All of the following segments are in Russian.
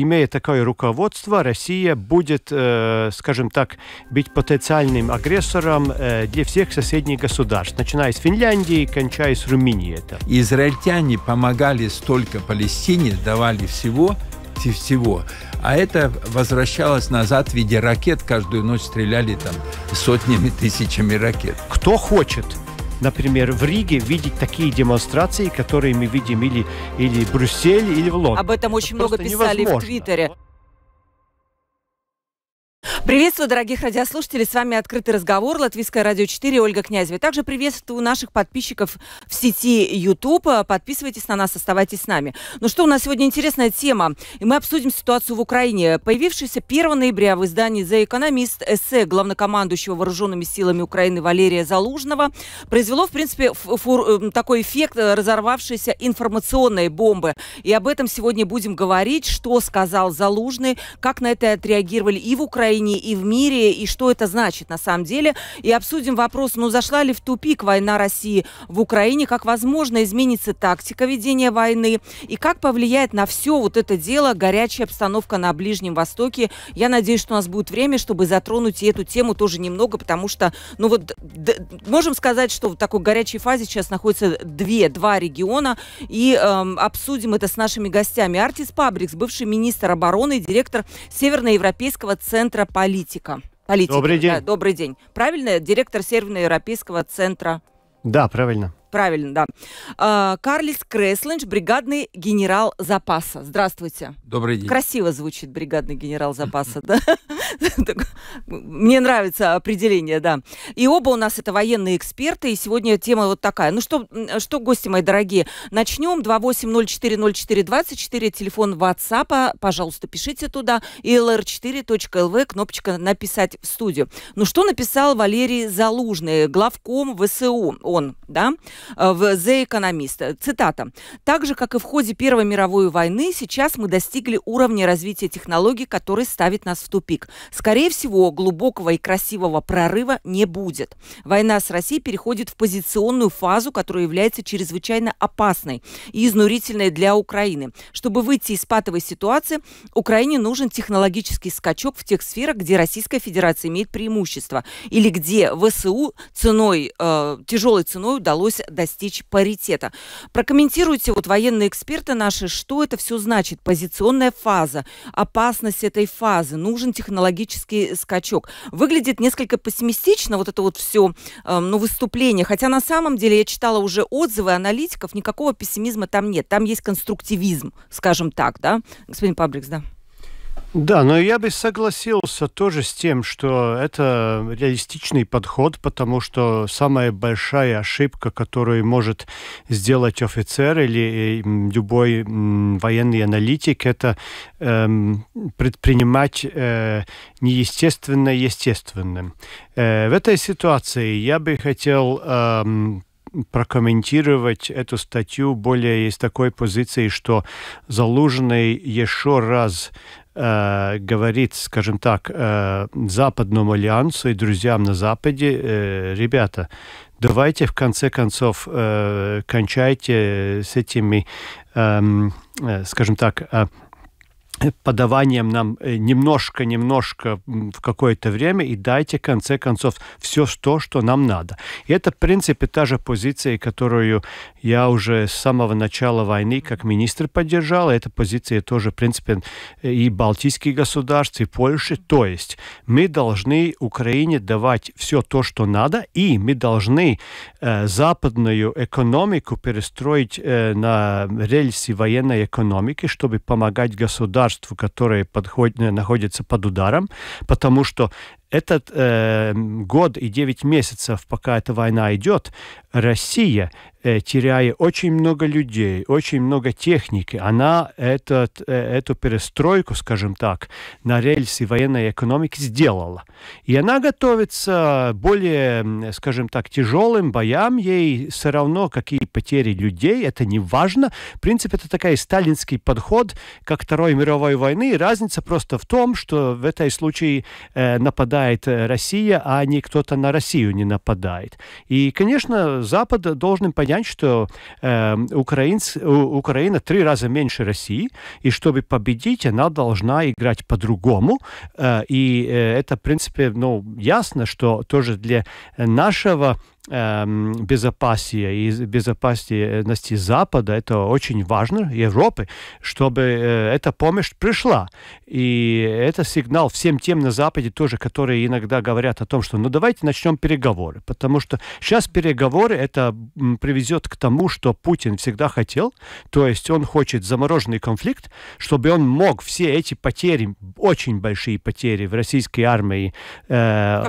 имея такое руководство, Россия будет, э, скажем так, быть потенциальным агрессором э, для всех соседних государств, начиная с Финляндии, и кончая с Румынии. Это. Израильтяне помогали столько Палестине, давали всего, всего. А это возвращалось назад в виде ракет. Каждую ночь стреляли там сотнями, тысячами ракет. Кто хочет – например, в Риге видеть такие демонстрации, которые мы видим или, или в Брюсселе, или в Лондоне. Об этом очень это много писали невозможно. в Твиттере. Приветствую, дорогих радиослушателей. С вами «Открытый разговор». Латвийское радио 4. Ольга Князева. также приветствую наших подписчиков в сети YouTube. Подписывайтесь на нас, оставайтесь с нами. Ну что, у нас сегодня интересная тема. И мы обсудим ситуацию в Украине. Появившийся 1 ноября в издании «The Economist» эссе главнокомандующего вооруженными силами Украины Валерия Залужного произвело, в принципе, фур, эм, такой эффект э, разорвавшейся информационной бомбы. И об этом сегодня будем говорить, что сказал Залужный, как на это отреагировали и в Украине, Украине и в мире, и что это значит на самом деле. И обсудим вопрос, ну зашла ли в тупик война России в Украине, как возможно изменится тактика ведения войны, и как повлияет на все вот это дело горячая обстановка на Ближнем Востоке. Я надеюсь, что у нас будет время, чтобы затронуть и эту тему тоже немного, потому что, ну вот, можем сказать, что в такой горячей фазе сейчас находятся две, два региона, и эм, обсудим это с нашими гостями. Артис Пабрикс, бывший министр обороны, директор Северноевропейского центра Вера Политика. Политика. Добрый день. Да, добрый день. Правильно? Директор Северноевропейского центра. Да, правильно. Правильно, да. А, Карлис Креслендж, бригадный генерал запаса. Здравствуйте. Добрый день. Красиво звучит бригадный генерал запаса, да? Мне нравится определение, да. И оба у нас это военные эксперты, и сегодня тема вот такая. Ну что, что гости мои дорогие, начнем. 28040424, телефон WhatsApp, пожалуйста, пишите туда. И lr4.lv, кнопочка «Написать в студию». Ну что написал Валерий Залужный, главком ВСУ, он, да, э, в «The Economist». Цитата. «Так же, как и в ходе Первой мировой войны, сейчас мы достигли уровня развития технологий, который ставит нас в тупик. Скорее всего, глубокого и красивого прорыва не будет. Война с Россией переходит в позиционную фазу, которая является чрезвычайно опасной и изнурительной для Украины. Чтобы выйти из патовой ситуации, Украине нужен технологический скачок в тех сферах, где Российская Федерация имеет преимущество или где ВСУ ценой, э, тяжелой ценой удалось достичь паритета. Прокомментируйте, вот военные эксперты наши, что это все значит, позиционная фаза, опасность этой фазы, нужен технологический технологический скачок. Выглядит несколько пессимистично вот это вот все э, эм, ну, выступление, хотя на самом деле я читала уже отзывы аналитиков, никакого пессимизма там нет, там есть конструктивизм, скажем так, да, господин Пабликс, да. Да, но я бы согласился тоже с тем, что это реалистичный подход, потому что самая большая ошибка, которую может сделать офицер или э, любой военный аналитик, это эм, предпринимать э, неестественное естественным. Э, в этой ситуации я бы хотел... Эм, прокомментировать эту статью более из такой позиции, что Залужный еще раз Э, говорит, скажем так, э, Западному альянсу и друзьям на Западе, э, ребята, давайте в конце концов кончайте с этими, эм, скажем так, подаванием нам немножко-немножко э, в какое-то время и дайте, в конце концов, все то, что нам надо. И это, в принципе, та же позиция, которую я уже с самого начала войны как министр поддержал. Эта позиция тоже, в принципе, и балтийские государств, и Польши. То есть мы должны Украине давать все то, что надо, и мы должны э, западную экономику перестроить э, на рельсы военной экономики, чтобы помогать государству государству, которое подходит, находится под ударом, потому что этот э, год и 9 месяцев, пока эта война идет, Россия, э, теряя очень много людей, очень много техники, она этот, э, эту перестройку, скажем так, на рельсы военной экономики сделала. И она готовится более, скажем так, тяжелым боям, ей все равно, какие потери людей, это не важно. В принципе, это такой сталинский подход, как Второй мировой войны. Разница просто в том, что в этой случае э, нападает нападает э, Россия, а не кто-то на Россию не нападает. И, конечно, Запад должен понять, что э, украинц, Украина три раза меньше России, и чтобы победить, она должна играть по-другому. Э, и э, это, в принципе, ну, ясно, что тоже для нашего Эм, безопасия и безопасности Запада, это очень важно, Европы, чтобы э, эта помощь пришла. И это сигнал всем тем на Западе тоже, которые иногда говорят о том, что ну давайте начнем переговоры, потому что сейчас переговоры это приведет к тому, что Путин всегда хотел, то есть он хочет замороженный конфликт, чтобы он мог все эти потери, очень большие потери в российской армии э,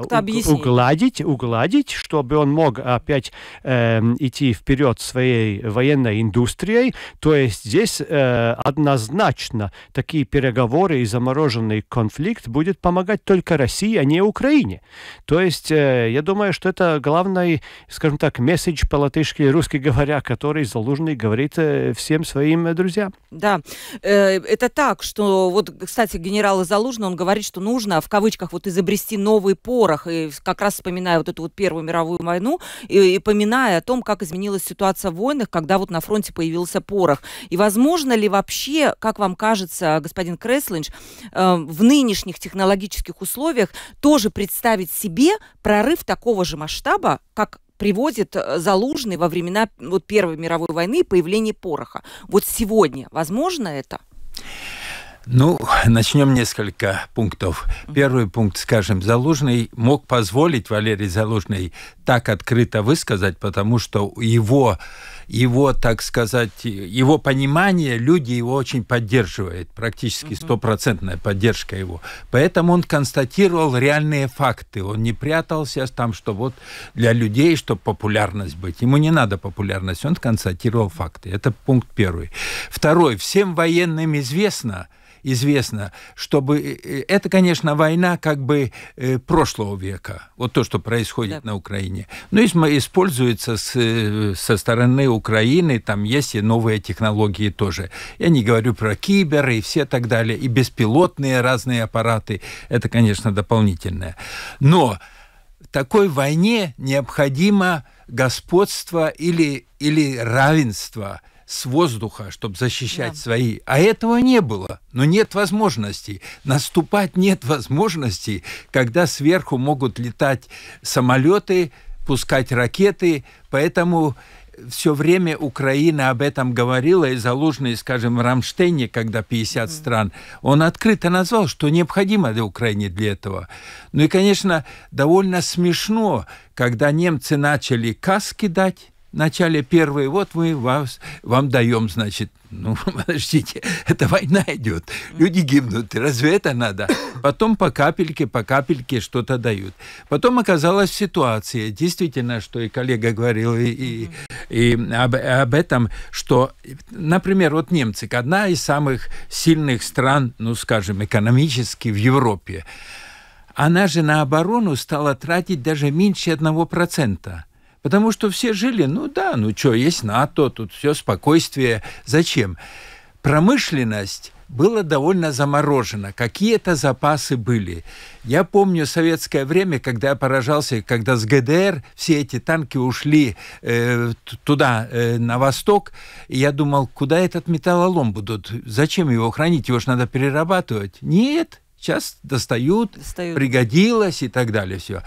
угладить, угладить, чтобы он мог смог опять э, идти вперед своей военной индустрией. То есть здесь э, однозначно такие переговоры и замороженный конфликт будет помогать только России, а не Украине. То есть э, я думаю, что это главный, скажем так, месседж по латышке русски говоря, который Залужный говорит э, всем своим друзьям. Да, э, это так, что вот, кстати, генерал Залужный, он говорит, что нужно в кавычках вот изобрести новый порох. И как раз вспоминая вот эту вот Первую мировую войну, войну и, и поминая о том, как изменилась ситуация в войнах, когда вот на фронте появился порох. И возможно ли вообще, как вам кажется, господин Креслинч, э, в нынешних технологических условиях тоже представить себе прорыв такого же масштаба, как приводит э, Залужный во времена вот, Первой мировой войны появление пороха. Вот сегодня возможно это? Ну, начнем несколько пунктов. Первый пункт, скажем, Залужный мог позволить Валерий Залужный так открыто высказать, потому что его, его, так сказать, его понимание, люди его очень поддерживают, практически стопроцентная поддержка его. Поэтому он констатировал реальные факты, он не прятался там, что вот для людей, чтобы популярность быть. Ему не надо популярность, он констатировал факты. Это пункт первый. Второй, всем военным известно, известно, чтобы... Э, э, это, конечно, война как бы э, прошлого века, вот то, что происходит да. на Украине. Но используется с, со стороны Украины, там есть и новые технологии тоже. Я не говорю про киберы, и все так далее, и беспилотные разные аппараты. Это, конечно, дополнительное. Но такой войне необходимо господство или, или равенство – с воздуха, чтобы защищать да. свои. А этого не было. Но нет возможностей. Наступать нет возможностей, когда сверху могут летать самолеты, пускать ракеты. Поэтому все время Украина об этом говорила, и Залужный, скажем, в Рамштейне, когда 50 mm-hmm. стран, он открыто назвал, что необходимо для Украины для этого. Ну и, конечно, довольно смешно, когда немцы начали каски дать, начале первой, вот мы вас, вам даем, значит, ну, подождите, эта война идет, люди гибнут, разве это надо? Потом по капельке, по капельке что-то дают. Потом оказалась ситуация, действительно, что и коллега говорил и, и, и об, об этом, что, например, вот немцы, одна из самых сильных стран, ну, скажем, экономически в Европе, она же на оборону стала тратить даже меньше одного процента. Потому что все жили, ну да, ну что, есть НАТО, тут все спокойствие. Зачем? Промышленность была довольно заморожена, Какие-то запасы были. Я помню советское время, когда я поражался, когда с ГДР все эти танки ушли э, туда, э, на восток. И я думал, куда этот металлолом будут? Зачем его хранить? Его же надо перерабатывать. Нет, сейчас достают, достают. пригодилось и так далее все.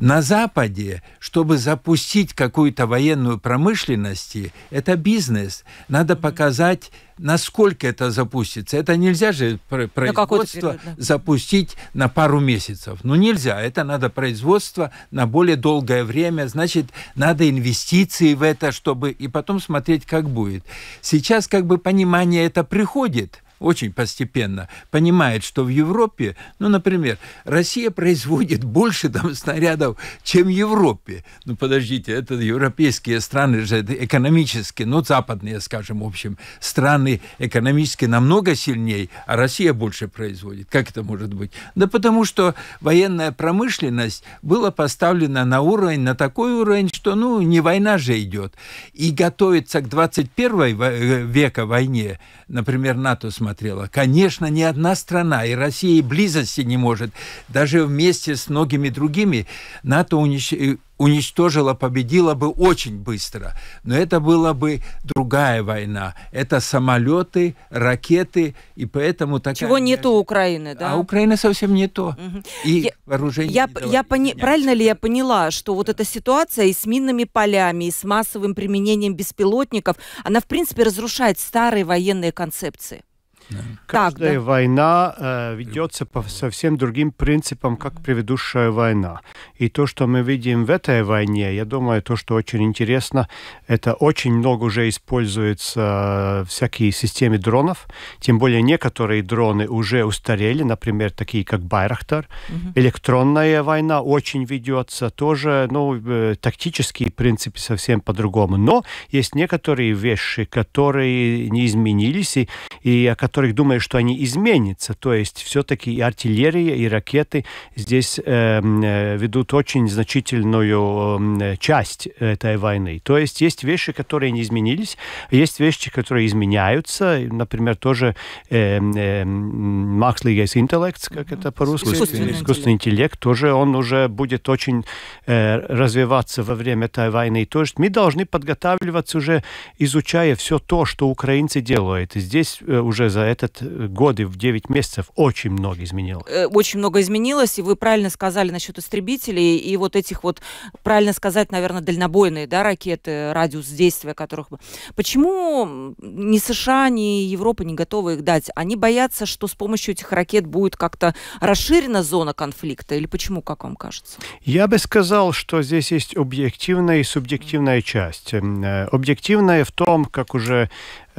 На Западе, чтобы запустить какую-то военную промышленность, это бизнес. Надо показать, насколько это запустится. Это нельзя же производство период, да. запустить на пару месяцев. Ну, нельзя. Это надо производство на более долгое время. Значит, надо инвестиции в это, чтобы... И потом смотреть, как будет. Сейчас как бы понимание это приходит – очень постепенно, понимает, что в Европе, ну, например, Россия производит больше там снарядов, чем в Европе. Ну, подождите, это европейские страны же, это экономически, ну, западные, скажем, в общем, страны экономически намного сильнее, а Россия больше производит. Как это может быть? Да потому что военная промышленность была поставлена на уровень, на такой уровень, что, ну, не война же идет. И готовится к 21 э, века войне, например, НАТО с смотрела. Конечно, ни одна страна, и Россия и близости не может. Даже вместе с многими другими НАТО унич... Э, уничтожила, победила бы очень быстро. Но это была бы другая война. Это самолеты, ракеты, и поэтому такая... Чего нет у Украины, да? А Украина совсем не то. Угу. И я, вооружение я, я пони... Правильно ли я поняла, что вот эта ситуация и с минными полями, и с массовым применением беспилотников, она, в принципе, разрушает старые военные концепции? Каждая так, да. война э, ведется по совсем другим принципам, как предыдущая война. И то, что мы видим в этой войне, я думаю, то, что очень интересно, это очень много уже используется э, всякие системы дронов, тем более некоторые дроны уже устарели, например, такие как Байрахтар. Угу. Электронная война очень ведется, тоже ну, э, тактические принципы совсем по-другому. Но есть некоторые вещи, которые не изменились и, и о которых которых думаешь, что они изменятся. То есть все-таки и артиллерия, и ракеты здесь эм, э, ведут очень значительную эм, часть этой войны. То есть есть вещи, которые не изменились, есть вещи, которые изменяются. Например, тоже э, э, Max Ligas Intellect, как это по-русски? Искусственный, Искусственный интеллект. интеллект. Тоже он уже будет очень э, развиваться во время этой войны. То есть мы должны подготавливаться уже, изучая все то, что украинцы делают. здесь э, уже за этот э, год и в 9 месяцев очень много изменилось. Э, очень много изменилось, и вы правильно сказали насчет истребителей и вот этих вот, правильно сказать, наверное, дальнобойные да, ракеты, радиус действия которых... Почему ни США, ни Европа не готовы их дать? Они боятся, что с помощью этих ракет будет как-то расширена зона конфликта? Или почему, как вам кажется? Я бы сказал, что здесь есть объективная и субъективная часть. Э, объективная в том, как уже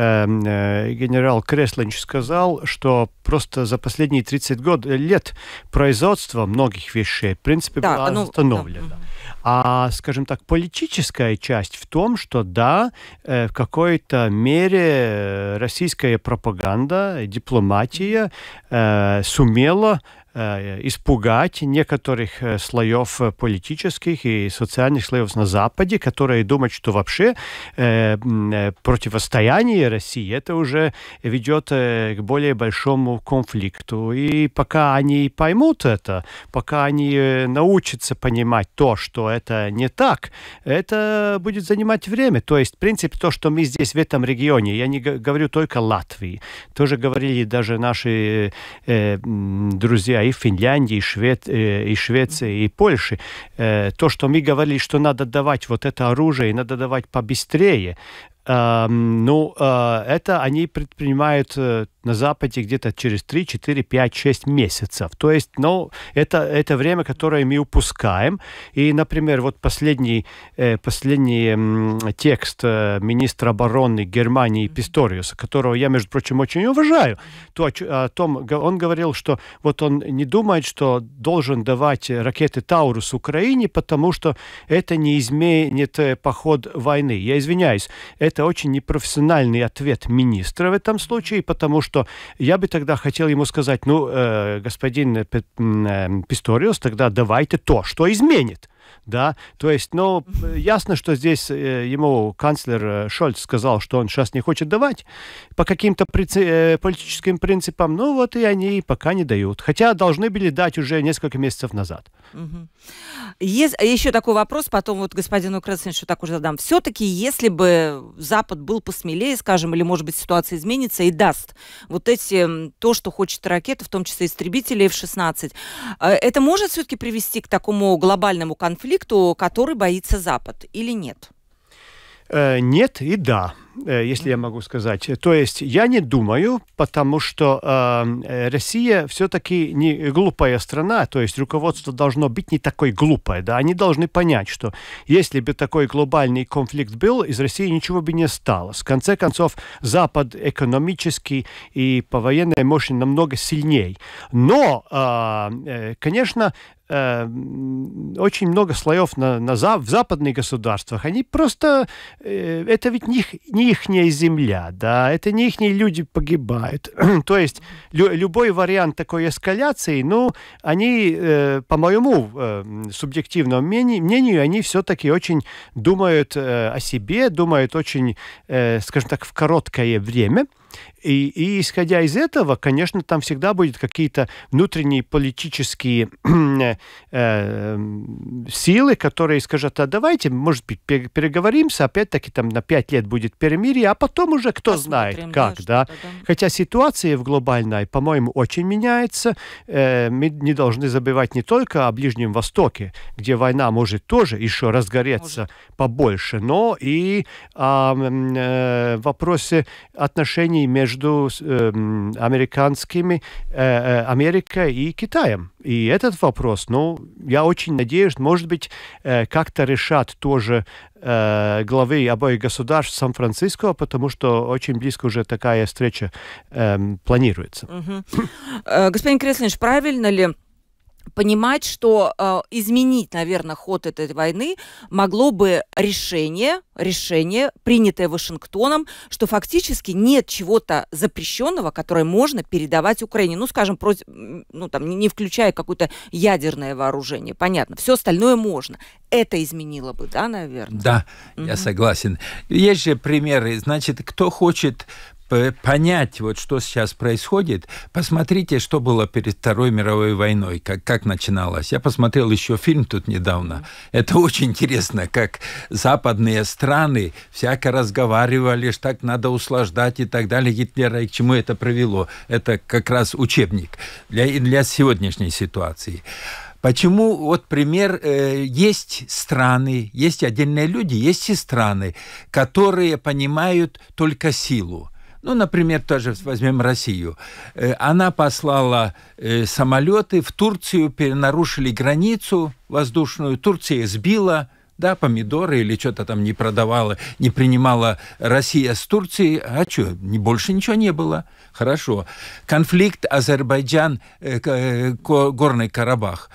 Эм, э, генерал Креслинч сказал, что просто за последние 30 год, э, лет производство многих вещей, в принципе, да, было оно... Ну, остановлено. Да. А, скажем так, политическая часть в том, что да, э, в какой-то мере российская пропаганда, дипломатия э, сумела Э, испугать некоторых э, слоев э, политических и социальных слоев на Западе, которые думают, что вообще противостояние России это уже ведет к более большому конфликту. И пока они поймут это, пока они научатся понимать то, что это не так, это будет занимать время. То есть, в принципе, то, что мы здесь в этом регионе, я не говорю только Латвии, тоже говорили даже наши э, друзья Латвия, и Финляндии, и, Швед, э, и Швеции, и Польши. Э, то, что мы говорили, что надо давать вот это оружие, и надо давать побыстрее, ну, э, это они предпринимают э, на Западе где-то через 3, 4, 5, 6 месяцев. То есть, ну, это, это время, которое мы упускаем. И, например, вот последний, э, последний текст министра обороны Германии Писториуса, которого я, между прочим, очень уважаю, то, о том, он говорил, что вот он не думает, что должен давать ракеты «Таурус» Украине, потому что это не изменит поход войны. Я извиняюсь, это очень непрофессиональный ответ министра в этом случае, потому что я бы тогда хотел ему сказать, ну, э, господин э, Писториус, тогда давайте то, что изменит да, то есть, ну, ясно, что здесь э, ему канцлер э, Шольц сказал, что он сейчас не хочет давать по каким-то принци- э, политическим принципам, ну вот и они пока не дают, хотя должны были дать уже несколько месяцев назад. Угу. Есть а еще такой вопрос, потом вот господину Красеншу так уже задам. Все-таки, если бы Запад был посмелее, скажем, или, может быть, ситуация изменится и даст вот эти, то, что хочет ракеты, в том числе истребители F-16, это может все-таки привести к такому глобальному конфликту, конфликту, который боится Запад, или нет? Э, нет и да. Э, если я могу сказать. То есть я не думаю, потому что э, Россия все-таки не глупая страна, то есть руководство должно быть не такой глупое. Да? Они должны понять, что если бы такой глобальный конфликт был, из России ничего бы не стало. В конце концов, Запад экономически и по военной мощи намного сильнее. Но, э, э конечно, э, очень много слоев на, на, в западных государствах, они просто, это ведь не, не ихняя земля, да, это не ихние люди погибают. То есть лю любой вариант такой эскаляции, ну, они, э, по моему э, субъективному мнению, они все-таки очень думают э, о себе, думают очень, э, скажем так, в короткое время. И, и исходя из этого, конечно, там всегда будут какие-то внутренние политические э, эм, силы, которые скажут, а давайте, может быть, переговоримся, опять-таки там на пять лет будет перемирие, а потом уже кто Посмотрим, знает как, да. да. Хотя ситуация в глобальной, по-моему, очень меняется. Э, мы не должны забывать не только о Ближнем Востоке, где война может тоже еще разгореться может. побольше, но и о э, вопросе отношений отношений между эм, э, американскими, э, Америкой и Китаем. И этот вопрос, ну, я очень надеюсь, может быть, э, как-то решат тоже э, главы обоих государств Сан-Франциско, потому что очень близко уже такая встреча эм, э, планируется. Господин Креслинш, правильно ли понимать, что э, изменить, наверное, ход этой войны могло бы решение, решение, принятое Вашингтоном, что фактически нет чего-то запрещенного, которое можно передавать Украине. Ну, скажем, против, ну, там, не не включая какое-то ядерное вооружение. Понятно. Все остальное можно. Это изменило бы, да, наверное? Да, угу. я согласен. Есть же примеры. Значит, кто хочет понять, вот что сейчас происходит, посмотрите, что было перед Второй мировой войной, как, как начиналось. Я посмотрел еще фильм тут недавно. Это очень интересно, как западные страны всяко разговаривали, что так надо услаждать и так далее Гитлера, и к чему это привело. Это как раз учебник для, для сегодняшней ситуации. Почему, вот пример, э, есть страны, есть отдельные люди, есть и страны, которые понимают только силу. Ну, например, тоже возьмем Россию. Э, она послала э, самолеты в Турцию, перенарушили границу воздушную, Турция сбила, да, помидоры или что-то там не продавала, не принимала Россия с Турцией, а что, больше ничего не было. Хорошо. Конфликт Азербайджан, э, э, Горный Карабах.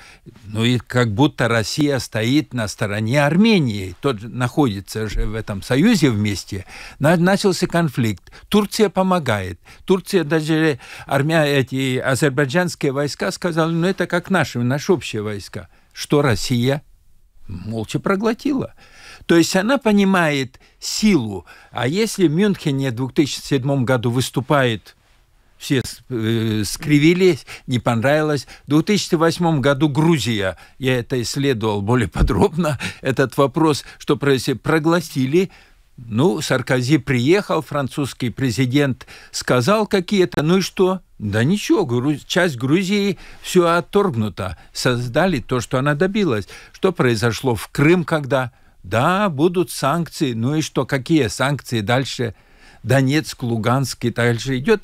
Ну и как будто Россия стоит на стороне Армении, тот находится же в этом союзе вместе. Начался конфликт. Турция помогает. Турция даже армия, эти азербайджанские войска сказали, ну это как наши, наши общие войска. Что Россия? молча проглотила. То есть она понимает силу. А если в Мюнхене в 2007 году выступает все э, скривились, не понравилось. В 2008 году Грузия, я это исследовал более подробно, этот вопрос, что прогласили ну, Саркози приехал, французский президент сказал какие-то, ну и что? Да ничего, Гру... часть Грузии все отторгнута. Создали то, что она добилась. Что произошло в Крым, когда? Да, будут санкции. Ну и что, какие санкции дальше? Донецк, Луганск и дальше идет.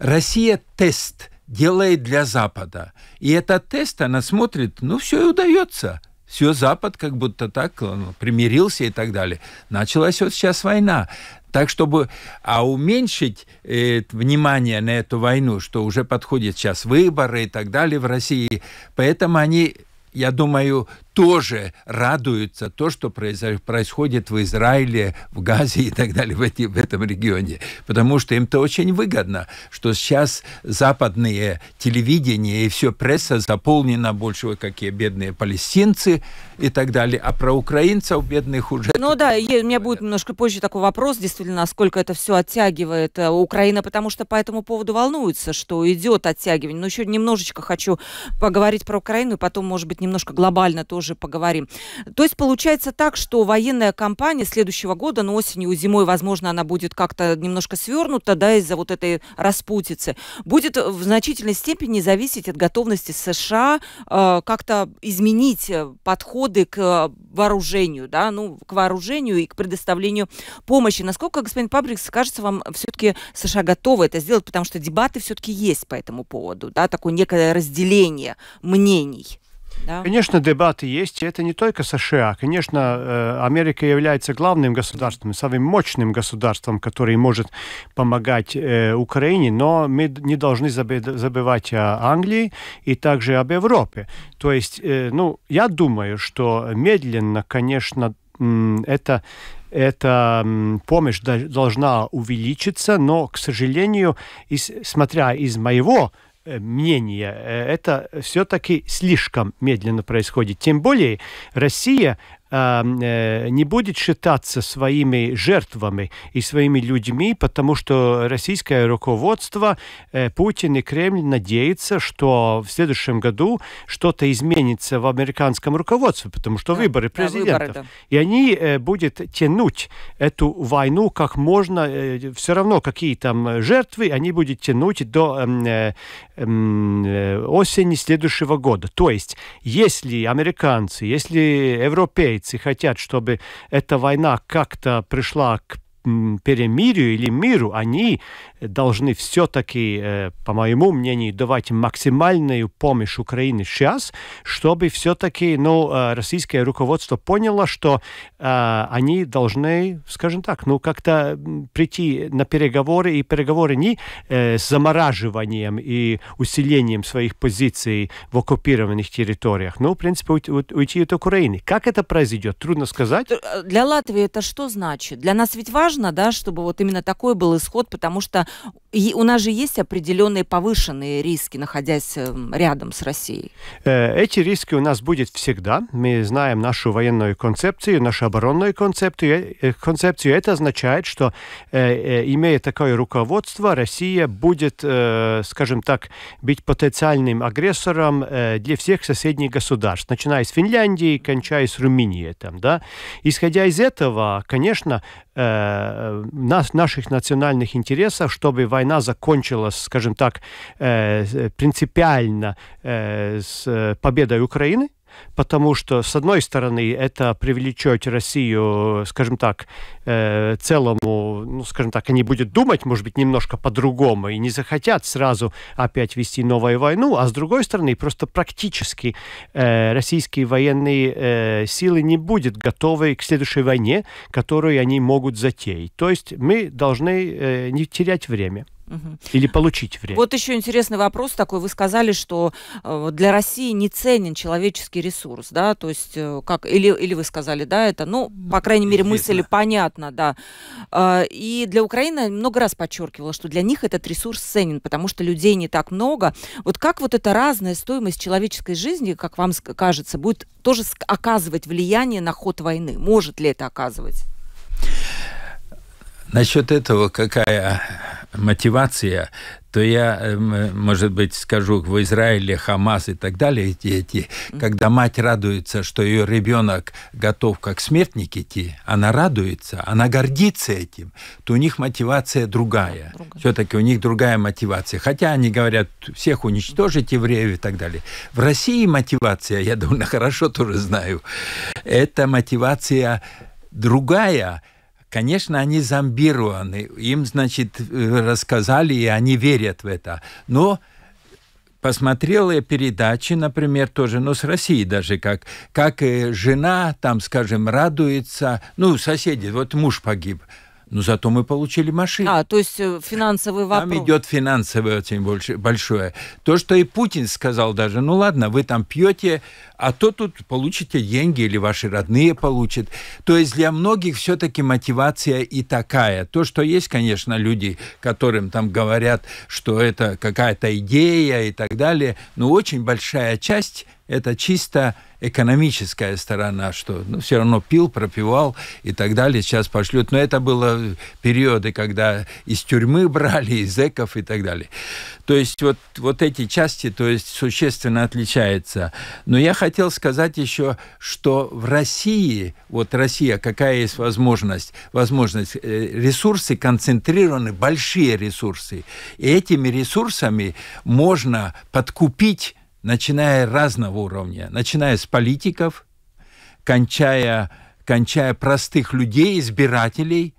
Россия тест делает для Запада. И этот тест она смотрит, ну все и удается – все, Запад как будто так примирился и так далее. Началась вот сейчас война. Так, чтобы а уменьшить э, внимание на эту войну, что уже подходит сейчас выборы и так далее в России, поэтому они, я думаю, тоже радуются то, что происходит в Израиле, в Газе и так далее, в, эти, в этом регионе. Потому что им это очень выгодно, что сейчас западные телевидение и все пресса заполнена больше, какие бедные палестинцы и так далее. А про украинцев бедных уже... Ну да, и у меня будет немножко позже такой вопрос, действительно, насколько это все оттягивает э, Украина, потому что по этому поводу волнуется, что идет оттягивание. Но ну, еще немножечко хочу поговорить про Украину, и потом, может быть, немножко глобально тоже тоже поговорим. То есть получается так, что военная кампания следующего года, но ну, осенью, зимой, возможно, она будет как-то немножко свернута, да, из-за вот этой распутицы, будет в значительной степени зависеть от готовности США э, как-то изменить э, подходы к вооружению, да, ну, к вооружению и к предоставлению помощи. Насколько, господин Пабрикс, кажется, вам все-таки США готовы это сделать, потому что дебаты все-таки есть по этому поводу, да, такое некое разделение мнений. Да. Конечно, дебаты есть, и это не только США. Конечно, э, Америка является главным государством, самым мощным государством, который может помогать э, Украине, но мы не должны забывать о Англии и также об Европе. То есть, э, ну, я думаю, что медленно, конечно, это эта помощь должна увеличиться, но, к сожалению, из, смотря из моего Э, мнение. Э, это все-таки слишком медленно происходит. Тем более Россия Э, не будет считаться своими жертвами и своими людьми, потому что российское руководство, э, Путин и Кремль надеются, что в следующем году что-то изменится в американском руководстве, потому что да, выборы президентов. Да, да. И они э, будут тянуть эту войну как можно, все равно какие там жертвы, они будут тянуть до э, э, осени следующего года. То есть, если американцы, если европейцы, европейцы хотят, чтобы эта война как-то пришла к перемирию или миру, они должны все-таки, э, по моему мнению, давать максимальную помощь Украине сейчас, чтобы все-таки ну, э, российское руководство поняло, что э, они должны, скажем так, ну как-то прийти на переговоры, и переговоры не с замораживанием и усилением своих позиций в оккупированных территориях, ну, в принципе, уйти от Украины. Как это произойдет, трудно сказать. Для Латвии это что значит? Для нас ведь важно, да, чтобы вот именно такой был исход, потому что и у нас же есть определенные повышенные риски, находясь эм, рядом с Россией. Э, эти риски у нас будет всегда. Мы знаем нашу военную концепцию, нашу оборонную концепцию. Э, концепцию. Это означает, что, э, имея такое руководство, Россия будет, скажем так, быть потенциальным агрессором для всех соседних государств, начиная с Финляндии, кончая с Румынией. Там, да? Исходя из этого, конечно, нас, наших национальных интересов, чтобы война закончилась, скажем так, э, э, принципиально э, с победой Украины, потому что, с одной стороны, это привлечет Россию, скажем так, э, целому, ну, скажем так, они будут думать, может быть, немножко по-другому и не захотят сразу опять вести новую войну, а с другой стороны, просто практически э, российские военные э, силы не будут готовы к следующей войне, которую они могут затеять. То есть мы должны э, не терять время. Угу. Или получить время. Вот еще интересный вопрос такой. Вы сказали, что э, для России не ценен человеческий ресурс, да, то есть э, как, или, или вы сказали, да, это, ну, по крайней мере, мысль понятна, да. Э, и для Украины много раз подчеркивала, что для них этот ресурс ценен, потому что людей не так много. Вот как вот эта разная стоимость человеческой жизни, как вам кажется, будет тоже оказывать влияние на ход войны? Может ли это оказывать? Насчет этого какая мотивация, то я, эм, может быть, скажу, в Израиле Хамас и так далее, эти, эти, когда мать радуется, что ее ребенок готов как смертник идти, она радуется, она гордится этим, то у них мотивация другая. другая. Все-таки у них другая мотивация. Хотя они говорят, всех уничтожить евреев и так далее. В России мотивация, я довольно хорошо тоже знаю, это мотивация другая – Конечно, они зомбированы. Им, значит, э, рассказали, и они верят в это. Но посмотрел я передачи, например, тоже, ну, с России даже, как, как э, жена, там, скажем, радуется, ну, соседи, вот муж погиб – но зато мы получили машину. А, то есть э, финансовый вопрос. Там идет финансовое очень больше, большое. То, что и Путин сказал даже, ну ладно, вы там пьете, а то тут получите деньги или ваши родные получат. То есть для многих все-таки мотивация и такая. То, что есть, конечно, люди, которым там говорят, что это какая-то идея и так далее, но очень большая часть это чисто экономическая сторона, что ну, все равно пил, пропивал и так далее, сейчас пошлют. Но это было э, периоды, когда из тюрьмы брали, из Эков и так далее. То есть вот, вот эти части, то есть существенно отличаются. Но я хотел сказать еще, что в России, вот Россия, какая есть возможность, возможность, э, ресурсы концентрированы, большие ресурсы. И этими ресурсами можно подкупить начиная разного уровня, начиная с политиков, кончая, кончая простых людей, избирателей,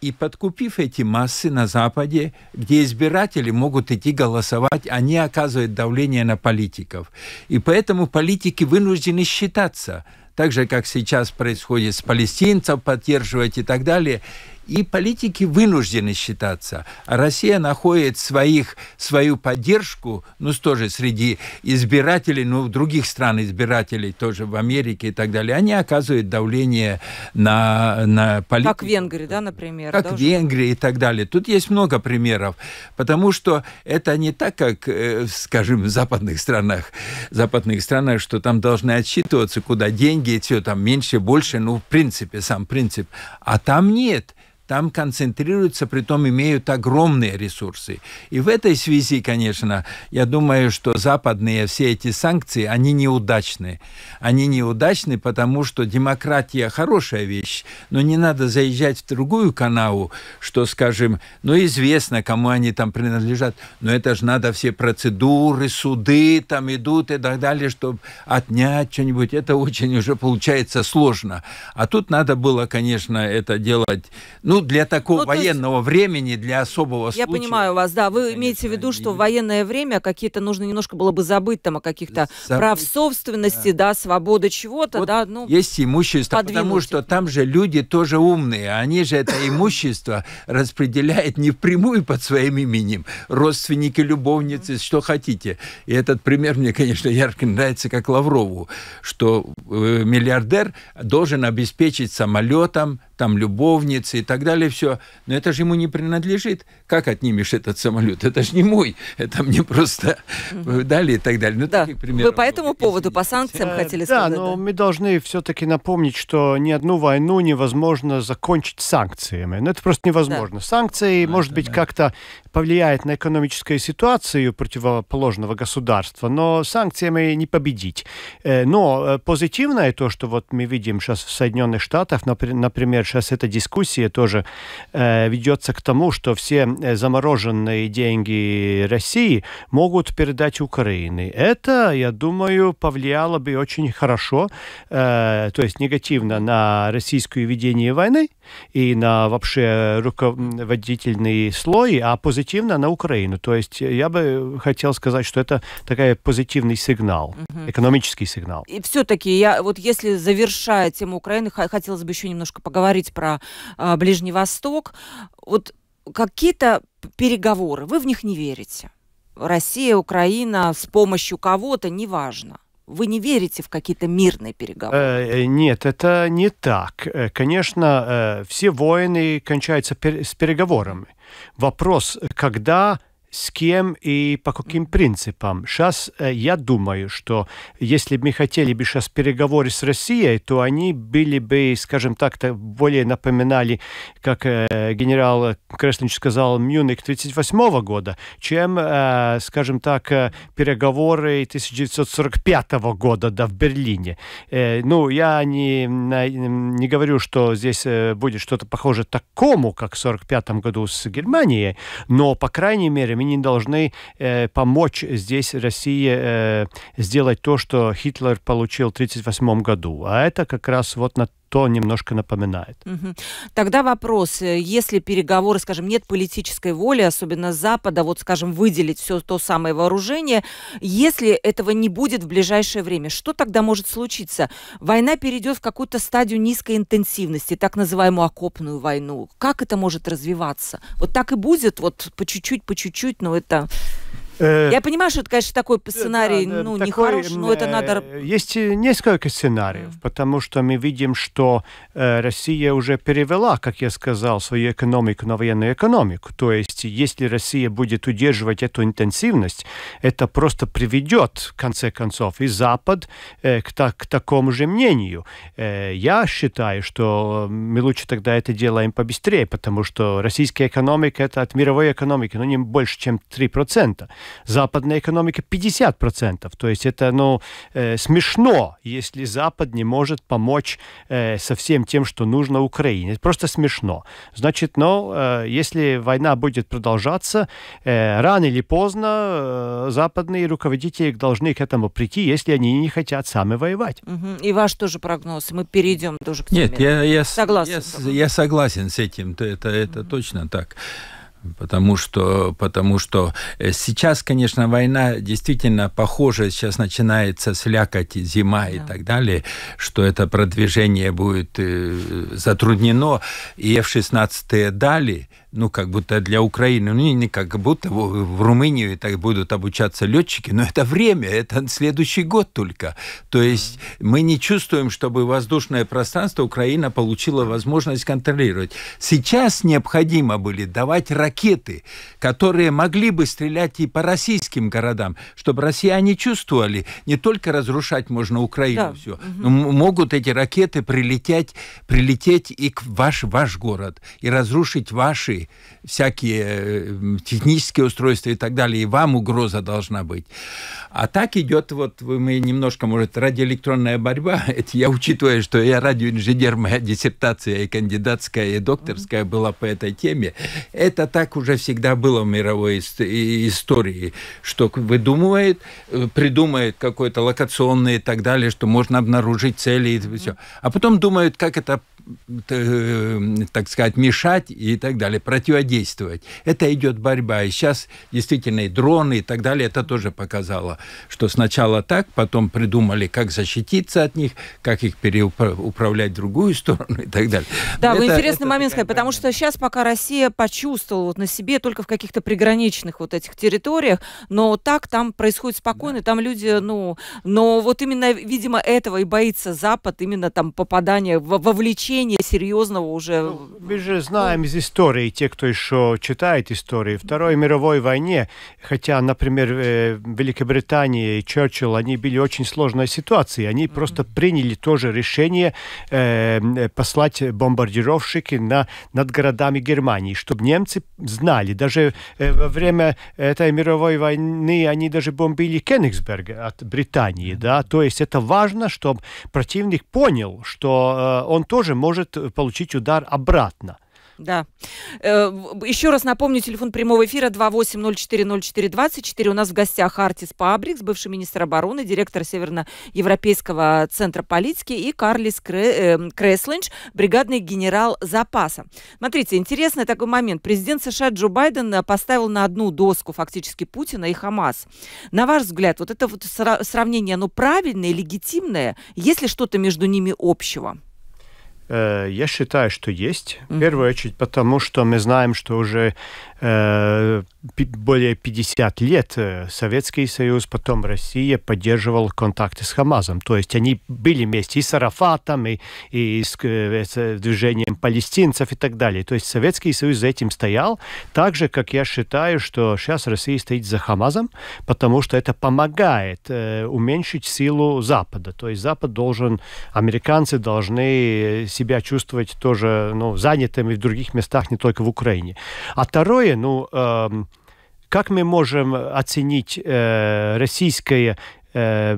и подкупив эти массы на Западе, где избиратели могут идти голосовать, они а оказывают давление на политиков. И поэтому политики вынуждены считаться, так же, как сейчас происходит с палестинцев, поддерживать и так далее и политики вынуждены считаться. Россия находит своих, свою поддержку, ну, тоже среди избирателей, ну, других стран избирателей, тоже в Америке и так далее. Они оказывают давление на, на политику. Как в Венгрии, да, например? Как да, в Венгрии и так далее. Тут есть много примеров, потому что это не так, как, э, скажем, в западных странах, в западных странах, что там должны отсчитываться, куда деньги, и все там меньше, больше, ну, в принципе, сам принцип. А там нет – там концентрируются, при притом имеют огромные ресурсы. И в этой связи, конечно, я думаю, что западные все эти санкции, они неудачны. Они неудачны, потому что демократия хорошая вещь, но не надо заезжать в другую канаву, что, скажем, ну, известно, кому они там принадлежат, но это же надо все процедуры, суды там идут и так далее, чтобы отнять что-нибудь. Это очень уже получается сложно. А тут надо было, конечно, это делать, ну, ну, для такого ну, военного есть... времени, для особого я случая. Я понимаю вас, да. Вы Конечно, имеете в виду, что в военное время какие-то нужно немножко было бы забыть там о каких-то забыть, прав собственности, да, да свободы чего-то, вот да. Ну, есть имущество, подвинуть. потому что там же люди тоже умные. А они же это имущество распределяют не впрямую под своим именем. Родственники, любовницы, что хотите. И этот пример мне, конечно, ярко нравится, как Лаврову, что э, миллиардер должен обеспечить самолетом, там любовницы и так далее, все. Но это же ему не принадлежит. Как отнимешь этот самолет? Это же не мой. Это мне просто дали и так далее. Ну, да. Вы по этому поводу, по санкциям э, хотели сказать? Да, но мы должны все-таки напомнить, что ни одну войну невозможно закончить санкциями. Ну, это просто невозможно. Санкции, ну, может быть, как-то повлияет на экономическую ситуацию противоположного государства, но санкциями не победить. Э, но э, позитивное то, что вот мы видим сейчас в Соединенных Штатах, например, сейчас эта дискуссия тоже э, ведется к тому, что все э, замороженные деньги России могут передать Украине. Это, я думаю, повлияло бы очень хорошо, э, то есть негативно на российскую ведение войны, и на вообще руководительный слой, а позитивно на Украину. То есть я бы хотел сказать, что это такой позитивный сигнал, угу. экономический сигнал. И все-таки я вот если завершая тему Украины, хотелось бы еще немножко поговорить про э, Ближний Восток. Вот какие-то переговоры, вы в них не верите? Россия, Украина, с помощью кого-то, неважно вы не верите в какие-то мирные переговоры? Э, э, нет, это не так. Э, конечно, все войны кончаются с переговорами. Вопрос, когда с кем и по каким принципам. Сейчас э, я думаю, что если бы мы хотели бы сейчас переговоры с Россией, то они были бы, скажем так, более напоминали, как э, генерал Креснич сказал, Мюнхен 1938 года, чем, э, скажем так, переговоры 1945 года да, в Берлине. Ну, я не, не говорю, что здесь будет что-то похоже такому, как в 1945 году с Германией, но, по крайней мере, мы не должны э, помочь здесь России э, сделать то, что Хитлер получил в 1938 году. А это как раз вот на то немножко напоминает. Угу. Тогда вопрос, э, если переговоры, скажем, нет политической воли, особенно Запада, вот, скажем, выделить все то самое вооружение, если этого не будет в ближайшее время, что тогда может случиться? Война перейдет в какую-то стадию низкой интенсивности, так называемую окопную войну. Как это может развиваться? Вот так и будет, вот по чуть-чуть, по чуть-чуть, но это... Э, я понимаю, что это, конечно, такой э, сценарий, да, ну, такой, нехороший, но это э, надо... Есть несколько сценариев, mm. потому что мы видим, что Россия уже перевела, как я сказал, свою экономику на военную экономику. То есть, если Россия будет удерживать эту интенсивность, это просто приведет, в конце концов, и Запад к, так, к такому же мнению. я считаю, что мы лучше тогда это делаем побыстрее, потому что российская экономика – это от мировой экономики, но ну, не больше, чем 3% западной экономики 50%. То есть это ну, э, смешно, если Запад не может помочь э, со всем тем, что нужно Украине. Это просто смешно. Значит, но ну, э, если война будет продолжаться, э, рано или поздно э, западные руководители должны к этому прийти, если они не хотят сами воевать. Угу. И ваш тоже прогноз. Мы перейдем тоже к теме. Нет, я, я, согласен, я, я согласен с этим. Это, это угу. точно так. Потому что, потому что э, сейчас, конечно, война действительно похожа, сейчас начинается слякоть, зима да. и так далее, что это продвижение будет э, затруднено. И F-16 дали, ну, как будто для Украины, ну, не как будто в Румынии так будут обучаться летчики, но это время, это следующий год только. То есть мы не чувствуем, чтобы воздушное пространство Украина получила возможность контролировать. Сейчас необходимо были давать ракеты, которые могли бы стрелять и по российским городам, чтобы россияне чувствовали, не только разрушать можно Украину да. все, но могут эти ракеты прилететь, прилететь и к ваш, ваш город, и разрушить ваши всякие э, технические устройства и так далее, и вам угроза должна быть. А так идет вот, мы немножко, может, радиоэлектронная борьба, это я учитывая, что я радиоинженер, моя диссертация и кандидатская, и докторская была по этой теме, это так уже всегда было в мировой истории, что выдумывает, э, придумает какой-то локационный и так далее, что можно обнаружить цели и все. А потом думают, как это Э, так сказать, мешать и так далее, противодействовать. Это идет борьба. И сейчас действительно и дроны и так далее, это тоже показало, что сначала так, потом придумали, как защититься от них, как их переуправлять в другую сторону и так далее. Да, это, вы интересный это момент сказали, потому что сейчас пока Россия почувствовала вот на себе только в каких-то приграничных вот этих территориях, но так там происходит спокойно, да. там люди, ну, но вот именно, видимо, этого и боится Запад, именно там попадание, вовлечение давления серьезного уже. Ну, мы же знаем из истории, те, кто еще читает истории, Второй мировой войне, хотя, например, э, в Великобритании и Черчилл, они были в очень сложной ситуации, они mm-hmm. просто приняли тоже решение э, послать бомбардировщики на, над городами Германии, чтобы немцы знали, даже э, во время этой мировой войны они даже бомбили Кенигсберг от Британии, да, то есть это важно, чтобы противник понял, что э, он тоже может э, получить удар обратно. Да. Э, еще раз напомню, телефон прямого эфира 28040424. У нас в гостях Артис Пабрикс, бывший министр обороны, директор Северноевропейского центра политики и Карлис эм, Креслинч, бригадный генерал запаса. Смотрите, интересный такой момент. Президент США Джо Байден э, поставил на одну доску фактически Путина и Хамас. На ваш взгляд, вот это вот сравнение, оно правильное, легитимное? Есть ли что-то между ними общего? Э, я считаю, что есть. В первую очередь, потому что мы знаем, что уже Э, более 50 лет э, Советский Союз, потом Россия поддерживал контакты с Хамазом. То есть они были вместе и с Арафатом, и, и с, э, с движением палестинцев и так далее. То есть Советский Союз за этим стоял, так же, как я считаю, что сейчас Россия стоит за Хамазом, потому что это помогает э, уменьшить силу Запада. То есть Запад должен, американцы должны себя чувствовать тоже ну, занятыми в других местах, не только в Украине. А второе, другое, ну, э, как мы можем оценить э, российское э,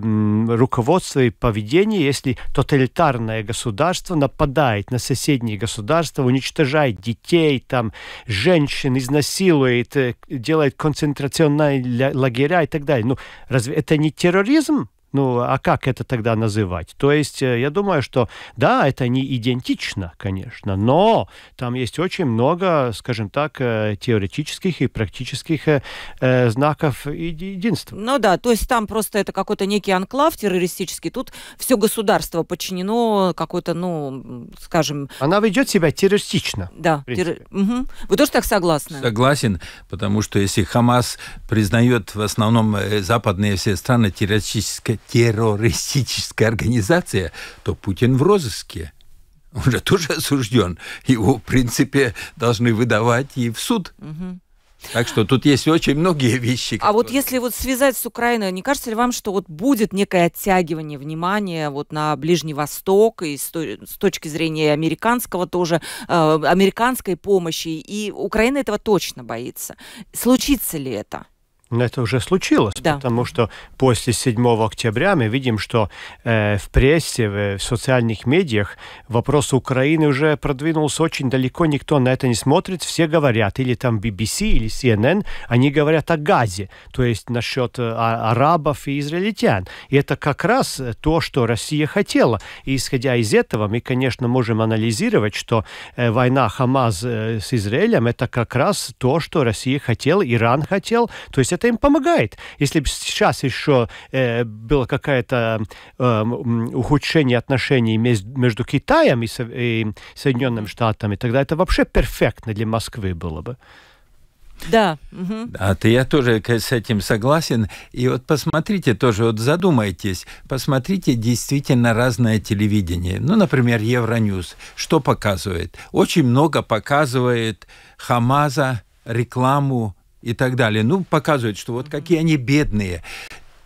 руководство и поведение, если тоталитарное государство нападает на соседние государства, уничтожает детей, там, женщин, изнасилует, э, делает концентрационные лагеря и так далее. Ну, разве это не терроризм? Ну, а как это тогда называть? То есть, э, я думаю, что да, это не идентично, конечно, но там есть очень много, скажем так, э, теоретических и практических э, э знаков единства. Ну да, то есть там просто это какой-то некий анклав террористический, тут все государство подчинено какой-то, ну, скажем... Она ведет себя террористично. Да. Тер... Угу. Вы тоже так согласны? Согласен, потому что если Хамас признает в основном западные все страны террористической террористическая организация, то Путин в розыске. Он же тоже осужден. Его, в принципе, должны выдавать и в суд. Так что тут есть очень многие вещи. Которые... А вот если вот связать с Украиной, не кажется ли вам, что вот будет некое оттягивание внимания вот на Ближний Восток и с, точки зрения американского тоже, э, американской помощи, и Украина этого точно боится. Случится ли это? это уже случилось, да. потому что после 7 октября мы видим, что э, в прессе, в, в социальных медиах вопрос Украины уже продвинулся очень далеко, никто на это не смотрит, все говорят, или там BBC, или CNN, они говорят о газе, то есть насчет э, а, арабов и израильтян. И это как раз то, что Россия хотела. И исходя из этого, мы, конечно, можем анализировать, что э, война ХАМАЗ э, с Израилем, это как раз то, что Россия хотела, Иран хотел, то есть это это им помогает. Если бы сейчас еще э, было какое-то э, ухудшение отношений между Китаем и, Со и Соединенными Штатами, тогда это вообще перфектно для Москвы было бы. Да. Угу. А то я тоже с этим согласен. И вот посмотрите тоже, вот задумайтесь, посмотрите действительно разное телевидение. Ну, например, Евроньюз. Что показывает? Очень много показывает Хамаза, рекламу и так далее. Ну, показывают, что вот какие они бедные.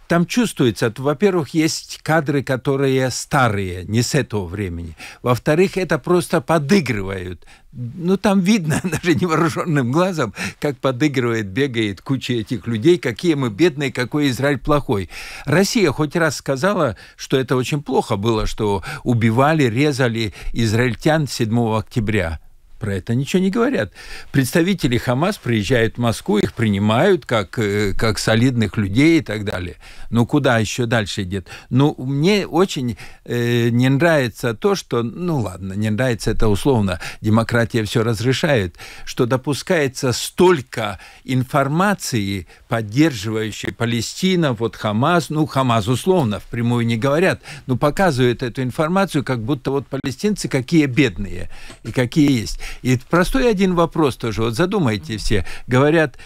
Там чувствуется, во-первых, есть кадры, которые старые, не с этого времени. Во-вторых, это просто подыгрывают. Ну, там видно даже невооруженным глазом, как подыгрывает, бегает куча этих людей, какие мы бедные, какой Израиль плохой. Россия хоть раз сказала, что это очень плохо было, что убивали, резали израильтян 7 октября про это ничего не говорят. Представители Хамас приезжают в Москву, их принимают как, э, как солидных людей и так далее. Ну, куда еще дальше идет? Ну, мне очень э, не нравится то, что, ну ладно, не нравится это условно, демократия все разрешает, что допускается столько информации, поддерживающей Палестина, вот Хамас, ну, Хамас условно, впрямую не говорят, но показывают эту информацию, как будто вот палестинцы какие бедные и какие есть. И простой один вопрос тоже, вот задумайте все. Говорят,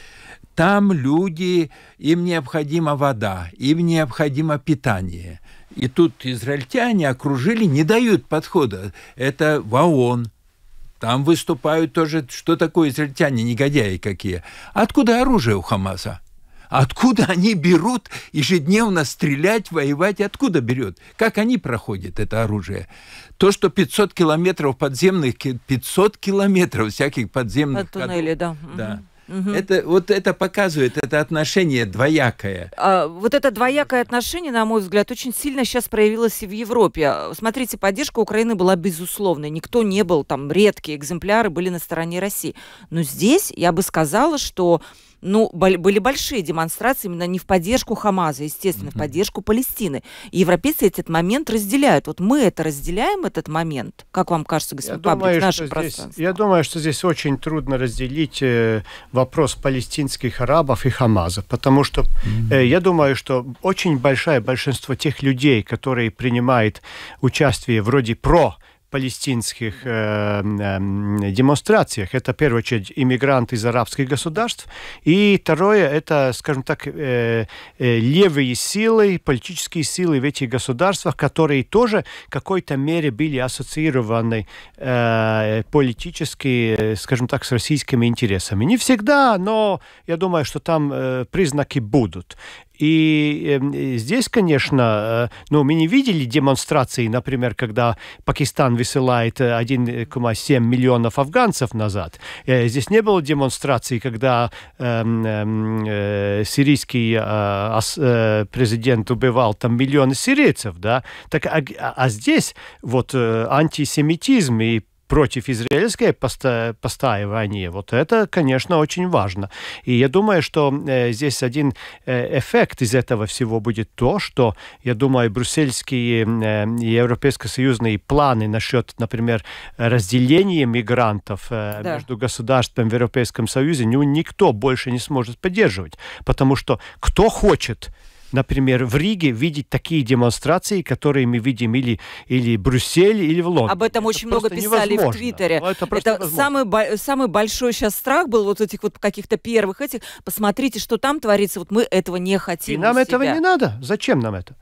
там люди, им необходима вода, им необходимо питание. И тут израильтяне окружили, не дают подхода. Это в ООН, там выступают тоже, что такое израильтяне, негодяи какие. Откуда оружие у Хамаса? Откуда они берут ежедневно стрелять, воевать? Откуда берет? Как они проходят это оружие? То, что 500 километров подземных, 500 километров всяких подземных... От туннелей, да. да. Угу. Это вот это показывает, это отношение двоякое. А, вот это двоякое отношение, на мой взгляд, очень сильно сейчас проявилось и в Европе. Смотрите, поддержка Украины была безусловной, никто не был там, редкие экземпляры были на стороне России. Но здесь я бы сказала, что ну, были большие демонстрации именно не в поддержку Хамаза, естественно, в поддержку Палестины. И европейцы этот момент разделяют. Вот мы это разделяем, этот момент, как вам кажется, господин я Павлик, думаю, наше здесь, Я думаю, что здесь очень трудно разделить э, вопрос палестинских арабов и Хамаза, потому что э, я думаю, что очень большое большинство тех людей, которые принимают участие вроде про палестинских э, э, демонстрациях. Это, в первую очередь, иммигранты из арабских государств. И второе, это, скажем так, э, э, левые силы, политические силы в этих государствах, которые тоже в какой-то мере были ассоциированы э, политически, скажем так, с российскими интересами. Не всегда, но я думаю, что там э, признаки будут. Эм, и здесь, конечно, э, ну, мы не видели демонстрации, например, когда Пакистан высылает 1,7 э, миллионов афганцев назад. Э, здесь не было демонстрации, когда эм, эм, сирийский президент убивал там миллионы сирийцев, да. Так, а, а здесь вот антисемитизм и против израильское постаивание, вот это, конечно, очень важно. И я думаю, что э, здесь один э, эффект из этого всего будет то, что, я думаю, брюссельские э, и европейско-союзные планы насчет, например, разделения мигрантов да. между государством в Европейском Союзе ну, никто больше не сможет поддерживать, потому что кто хочет например, в Риге видеть такие демонстрации, которые мы видим или, или в Брюсселе, или в Лондоне. Об этом это очень много писали невозможно. в Твиттере. Ну, это это самый, самый большой сейчас страх был вот этих вот каких-то первых этих. Посмотрите, что там творится. Вот мы этого не хотим. И нам этого не надо. Зачем нам это?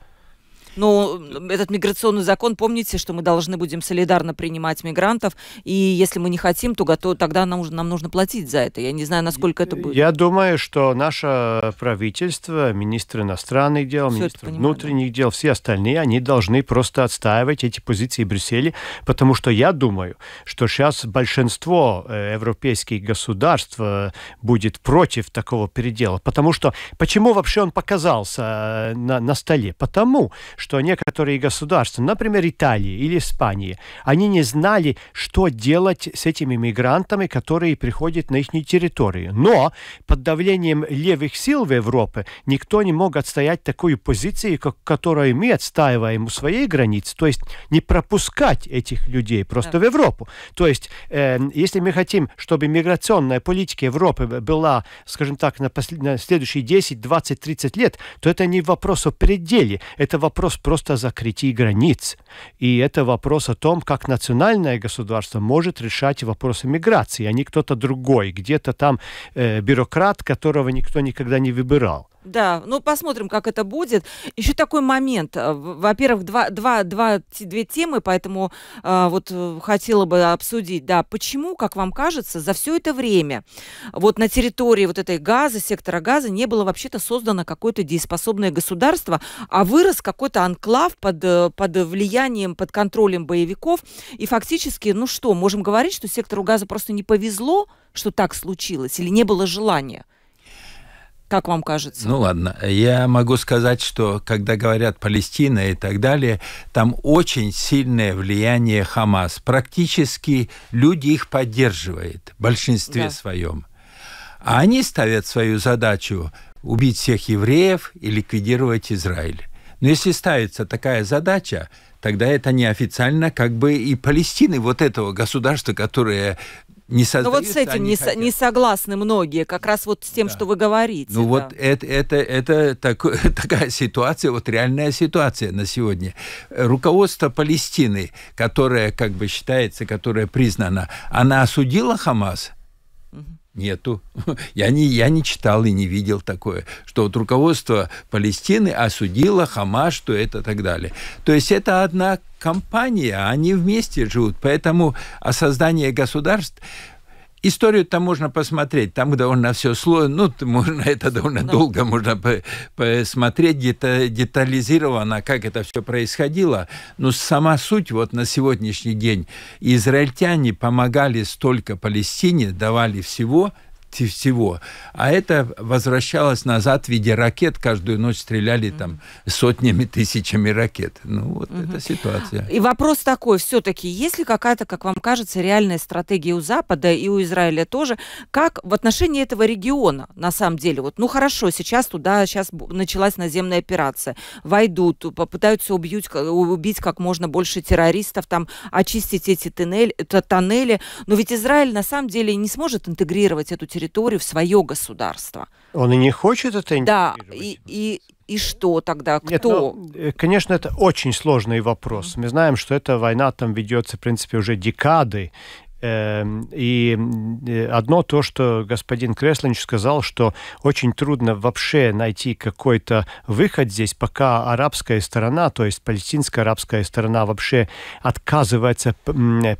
Но ну, этот миграционный закон, помните, что мы должны будем солидарно принимать мигрантов, и если мы не хотим, то готов, тогда нам, нам нужно платить за это. Я не знаю, насколько это будет. Я думаю, что наше правительство, министры иностранных дел, все министр понимаю, внутренних да. дел, все остальные, они должны просто отстаивать эти позиции Брюсселя, потому что я думаю, что сейчас большинство э, европейских государств э, будет против такого передела, потому что почему вообще он показался э, на, на столе? Потому что что некоторые государства, например, Италии или Испании, они не знали, что делать с этими мигрантами, которые приходят на их территорию. Но под давлением левых сил в Европе никто не мог отстоять такую позицию, как, которую мы отстаиваем у своей границы, то есть не пропускать этих людей просто да. в Европу. То есть, э, если мы хотим, чтобы миграционная политика Европы была, скажем так, на, послед... на следующие 10, 20, 30 лет, то это не вопрос о пределе, это вопрос вопрос просто закрытия границ. И это вопрос о том, как национальное государство может решать вопросы миграции, а не кто-то другой, где-то там э, бюрократ, которого никто никогда не выбирал. Да, ну посмотрим, как это будет. Еще такой момент. Э, во-первых, два, два, два, две темы, поэтому э, вот э, хотела бы обсудить, да, почему, как вам кажется, за все это время вот на территории вот этой газа, сектора газа не было вообще-то создано какое-то дееспособное государство, а вырос какой-то анклав под, э, под влиянием, под контролем боевиков. И фактически, ну что, можем говорить, что сектору газа просто не повезло, что так случилось, или не было желания? Как вам кажется? Ну ладно, я могу сказать, что когда говорят Палестина и так далее, там очень сильное влияние Хамас. Практически люди их поддерживают в большинстве да. своем. А они ставят свою задачу убить всех евреев и ликвидировать Израиль. Но если ставится такая задача, тогда это неофициально как бы и Палестины, вот этого государства, которое не создаются. Ну вот с этим не, со, не согласны многие, как раз вот с тем, да. что вы говорите. Ну да. вот это, это, это так, такая ситуация, вот реальная ситуация на сегодня. Руководство Палестины, которое как бы считается, которое признано, она осудила Хамас – Нету. Я не, я не читал и не видел такое, что вот руководство Палестины осудило Хамас, что это так далее. То есть это одна компания, а они вместе живут. Поэтому о а создании государств историю там можно посмотреть, там довольно все сложно, ну, можно это довольно да. долго можно посмотреть дета детализированно, как это все происходило, но сама суть вот на сегодняшний день. Израильтяне помогали столько Палестине, давали всего – всего. А это возвращалось назад в виде ракет. Каждую ночь стреляли там сотнями, тысячами ракет. Ну вот угу. это ситуация. И вопрос такой, все-таки, есть ли какая-то, как вам кажется, реальная стратегия у Запада и у Израиля тоже, как в отношении этого региона на самом деле? Вот, ну хорошо, сейчас туда, сейчас началась наземная операция. Войдут, попытаются убьют, убить как можно больше террористов, там очистить эти тоннели, тоннели. Но ведь Израиль на самом деле не сможет интегрировать эту территорию территорию, в свое государство. Он и не хочет это Да, и, и, и что тогда? Кто? Нет, ну, э, конечно, это очень сложный вопрос. Мы знаем, что эта война там ведется, в принципе, уже декады, Эм, и э, одно то, что господин Кресленч сказал, что очень трудно вообще найти какой-то выход здесь, пока арабская сторона, то есть палестинская арабская сторона вообще отказывается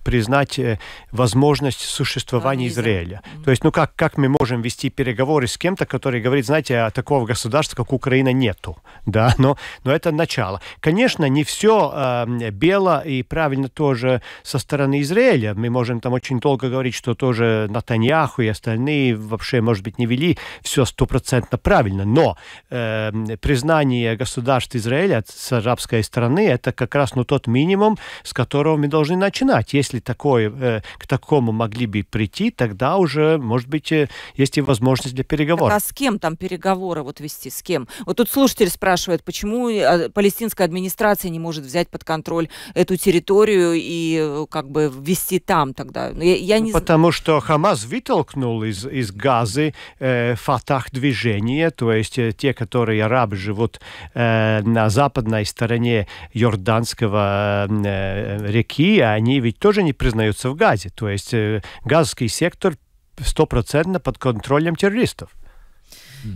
признать э, возможность существования а, Израиля. mm То есть, ну как, как мы можем вести переговоры с кем-то, который говорит, знаете, «А такого государства, как Украина, нету. Да, но, но это начало. Конечно, не все э, эм, бело и правильно тоже со стороны Израиля. Мы можем там там очень долго говорить, что тоже Натаньяху и остальные вообще, может быть, не вели все стопроцентно правильно, но э, признание государства Израиля с арабской стороны это как раз ну, тот минимум, с которого мы должны начинать. Если такое, э, к такому могли бы прийти, тогда уже, может быть, э, есть и возможность для переговоров. Так, а с кем там переговоры вот вести, с кем? Вот тут слушатель спрашивает, почему э, палестинская администрация не может взять под контроль эту территорию и э, как бы ввести там тогда считаю. Ну, я, я ну, не... Потому что Хамас вытолкнул из, из Газы э, фатах движения, то есть э, те, которые арабы живут э, на западной стороне Йорданского э, э, реки, они ведь тоже не признаются в Газе. То есть э, газский сектор стопроцентно под контролем террористов.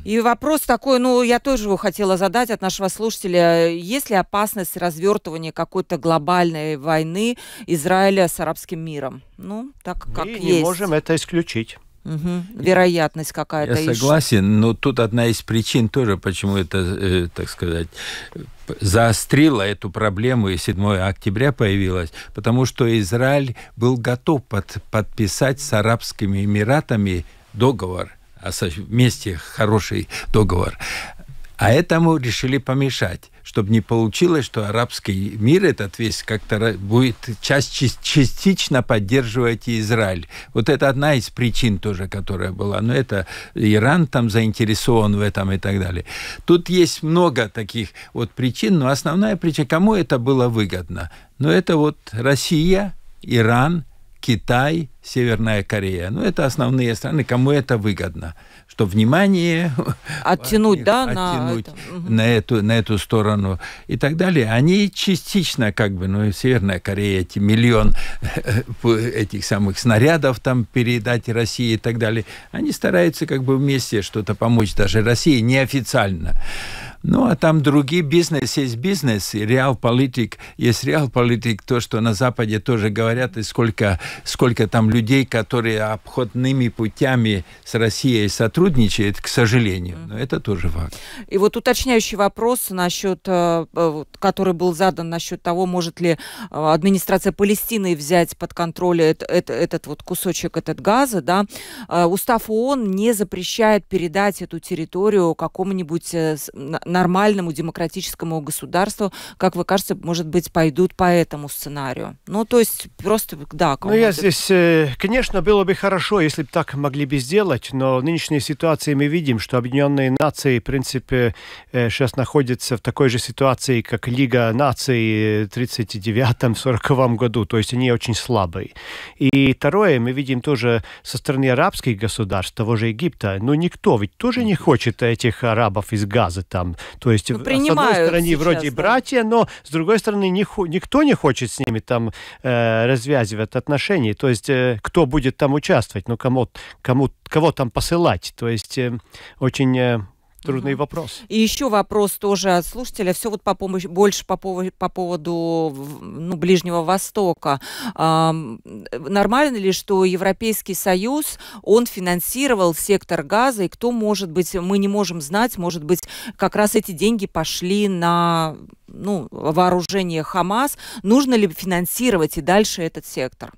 И вопрос такой, ну, я тоже его хотела задать от нашего слушателя. Есть ли опасность развертывания какой-то глобальной войны Израиля с арабским миром? Ну, так как Мы есть. не можем это исключить. Угу. Вероятность какая-то. Я согласен, но тут одна из причин тоже, почему это, э, так сказать, заострила эту проблему и 7 октября появилась, потому что Израиль был готов под, подписать с Арабскими Эмиратами договор – а вместе хороший договор. А этому решили помешать, чтобы не получилось, что арабский мир этот весь как-то будет часть, частично поддерживать Израиль. Вот это одна из причин тоже, которая была. Но это Иран там заинтересован в этом и так далее. Тут есть много таких вот причин, но основная причина, кому это было выгодно? Но ну, это вот Россия, Иран – Китай, Северная Корея. Ну, это основные страны, кому это выгодно. Что внимание... Оттянуть, них, да? Оттянуть на, это. на, эту, на эту сторону и так далее. Они частично, как бы, ну, Северная Корея, эти миллион этих самых снарядов там передать России и так далее. Они стараются как бы вместе что-то помочь даже России неофициально. Ну, а там другие бизнесы есть бизнес, и реал-политик есть реал-политик, то, что на Западе тоже говорят, и сколько, сколько там людей, которые обходными путями с Россией сотрудничают, к сожалению. Но это тоже факт. И вот уточняющий вопрос насчет, э, э, который был задан насчет того, может ли э, администрация Палестины взять под контроль этот, этот вот кусочек этот газа, да, устав ООН не запрещает передать эту территорию какому-нибудь нормальному демократическому государству, как вы кажется, может быть, пойдут по этому сценарию. Ну, то есть просто, да. Ну, я здесь, э, конечно, было бы хорошо, если бы так могли бы сделать, но в нынешней ситуации мы видим, что Объединенные Нации, в принципе, сейчас э, находятся в такой же ситуации, как Лига Наций э, в 39-40 году, то есть они очень слабые. И второе, мы видим тоже со стороны арабских государств, того же Египта, но ну, никто ведь тоже не хочет этих арабов из Газы там, то есть, ну, с одной стороны, сейчас, вроде да. братья, но с другой стороны, не, никто не хочет с ними там э, развязывать отношения. То есть, э, кто будет там участвовать, ну, кому, кому, кого там посылать. То есть, э, очень э, Трудный вопрос. И еще вопрос тоже от слушателя. Все вот по помощи, больше по, поводу, по поводу ну, Ближнего Востока. А, нормально ли, что Европейский Союз, он финансировал сектор газа, и кто, может быть, мы не можем знать, может быть, как раз эти деньги пошли на ну, вооружение Хамас. Нужно ли финансировать и дальше этот сектор?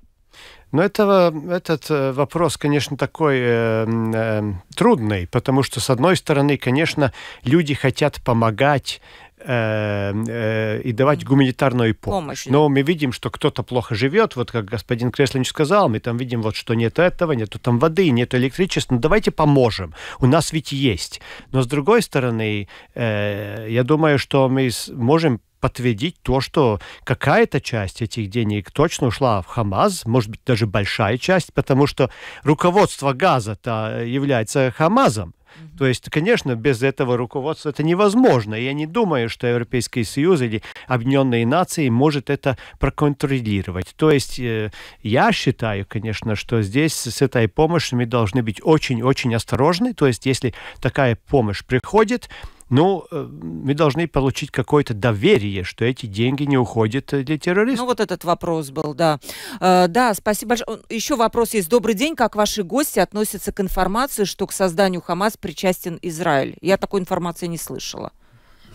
Но этого, этот э, вопрос, конечно, такой э, э, трудный, потому что, с одной стороны, конечно, люди хотят помогать э, э, и давать гуманитарную помощь. помощь. Но мы видим, что кто-то плохо живет, вот как господин Кресленч сказал, мы там видим, вот что нет этого, нету там воды, нет электричества, Но ну, давайте поможем, у нас ведь есть. Но с другой стороны, э, я думаю, что мы можем подтвердить то, что какая-то часть этих денег точно ушла в Хамас, может быть, даже большая часть, потому что руководство Газа-то является Хамазом. То есть, конечно, без этого руководства это невозможно. Я не думаю, что Европейский Союз или Объединенные Нации может это проконтролировать. То есть, э, я считаю, конечно, что здесь с этой помощью мы должны быть очень-очень осторожны. То есть, если такая помощь приходит, ну, э, мы должны получить какое-то доверие, что эти деньги не уходят э, для террористов. Ну, вот этот вопрос был, да. Э, да, спасибо большое. Еще вопрос есть. Добрый день. Как ваши гости относятся к информации, что к созданию Хамас причастен Израиль? Я такой информации не слышала.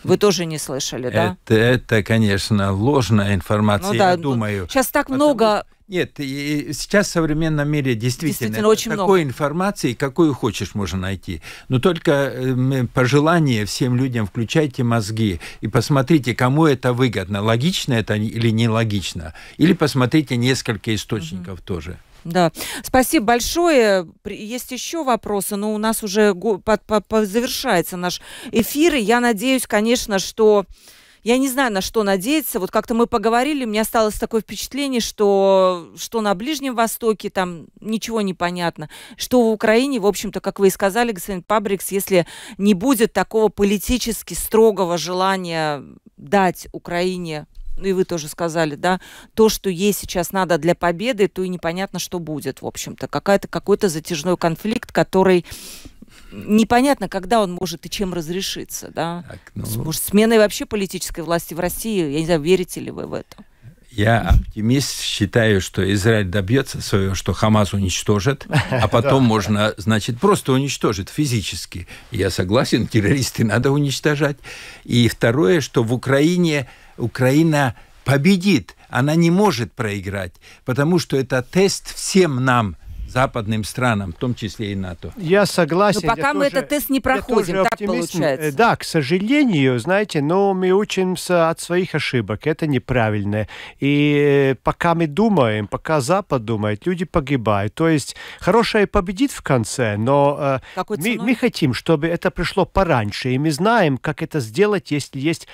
Вы тоже не слышали, да? Это, это конечно, ложная информация, ну, да, ну, думаю. Сейчас так Потому много нет, и сейчас в современном мире действительно, действительно такой много. информации, какую хочешь, можно найти. Но только эм, пожелание всем людям включайте мозги и посмотрите, кому это выгодно, логично это или нелогично. Или посмотрите несколько источников угу. тоже. Да, спасибо большое. Есть еще вопросы, но у нас уже завершается наш эфир. И я надеюсь, конечно, что я не знаю, на что надеяться. Вот как-то мы поговорили, мне осталось такое впечатление, что, что на Ближнем Востоке там ничего не понятно, что в Украине, в общем-то, как вы и сказали, господин Пабрикс, если не будет такого политически строгого желания дать Украине ну и вы тоже сказали, да, то, что ей сейчас надо для победы, то и непонятно, что будет, в общем-то. Какая-то, какой-то затяжной конфликт, который непонятно, когда он может и чем разрешиться, да? Так, ну... Может, сменой вообще политической власти в России, я не знаю, верите ли вы в это? Я оптимист, считаю, что Израиль добьется своего, что Хамас уничтожит, а потом можно, значит, просто уничтожить физически. Я согласен, террористы надо уничтожать. И второе, что в Украине Украина победит, она не может проиграть, потому что это тест всем нам – западным странам, в том числе и НАТО. Я согласен. Но ну, пока я мы тоже, этот тест не проходим, так получается. Э, да, к сожалению, знаете, но мы учимся от своих ошибок, это неправильно. И э, пока мы думаем, пока Запад думает, люди погибают. То есть хорошее победит в конце, но э, мы, мы хотим, чтобы это пришло пораньше, и мы знаем, как это сделать, если есть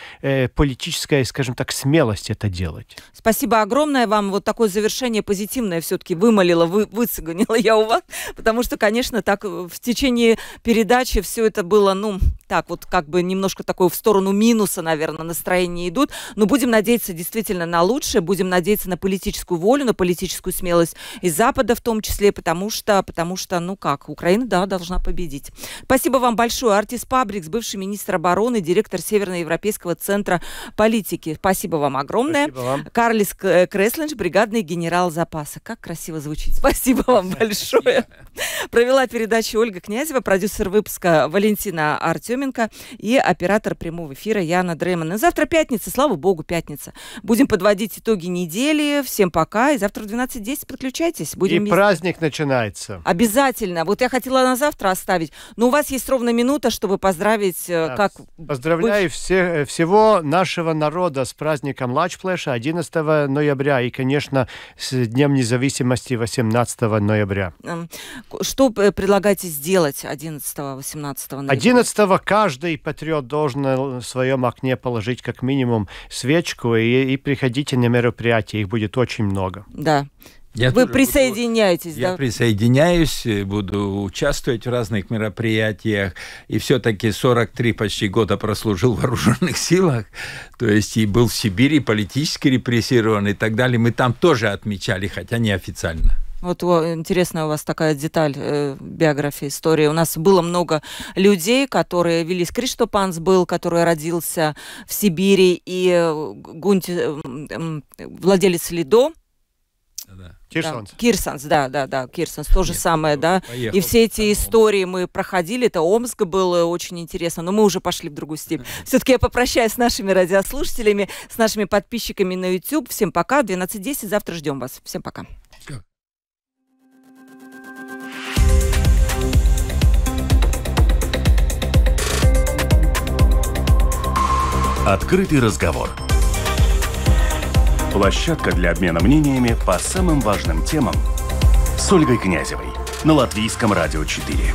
политическая, скажем так, смелость это делать. Спасибо огромное вам. Вот такое завершение позитивное все-таки вымолило, вы, выцеганило выяснила я у вас, потому что, конечно, так э, в течение передачи все это было, ну, так вот как бы немножко такое в сторону минуса, наверное, настроения идут. Но будем надеяться действительно на лучшее, будем надеяться на политическую волю, на политическую смелость из Запада в том числе, потому что, потому что, ну как, Украина, да, должна победить. Спасибо вам большое. Артис Пабрикс, бывший министр обороны, директор Северноевропейского центра политики. Спасибо вам огромное. Спасибо вам. Карлис Креслинж, бригадный генерал запаса. Как красиво звучит. Спасибо вам большое. Провела передачу Ольга Князева, продюсер выпуска Валентина Артеменко и оператор прямого эфира Яна Дрейман. И завтра пятница, слава богу, пятница. Будем подводить итоги недели. Всем пока. И завтра в 12.10 подключайтесь. Будем и вместе. праздник начинается. Обязательно. Вот я хотела на завтра оставить, но у вас есть ровно минута, чтобы поздравить э, да. как... Поздравляю вы... все, э, всего нашего народа с праздником Лач Плэша 11 ноября и, конечно, с Днем независимости 18 ноября ноября. Эм, что предлагаете сделать 11-18 ноября? 11 каждый патриот должен в своем окне положить как минимум свечку и, и приходите на мероприятие, их будет очень много. Да. Я Вы присоединяетесь, буду, да? Я присоединяюсь, э, буду участвовать в разных мероприятиях. И все-таки 43 почти года прослужил в вооруженных силах. То есть и был в Сибири политически репрессирован и так далее. Мы там тоже отмечали, хотя неофициально. Вот интересная у вас такая деталь э, биографии, истории. У нас было много людей, которые велись. Кришто Панс был, который родился в Сибири, и Гунти, э, э, владелец Лидо, да. Кирсанс. Да. Кирсанс, да, да, да, Кирсанс, то же Нет, самое, ну, да. Ну, поехал, и все эти истории мы проходили, это Омск было э, очень интересно, но мы уже пошли в другую степь. Все-таки я попрощаюсь с нашими радиослушателями, с нашими подписчиками на YouTube. Всем пока, 12.10, завтра ждем вас. Всем пока. Открытый разговор. Площадка для обмена мнениями по самым важным темам с Ольгой Князевой на Латвийском радио 4.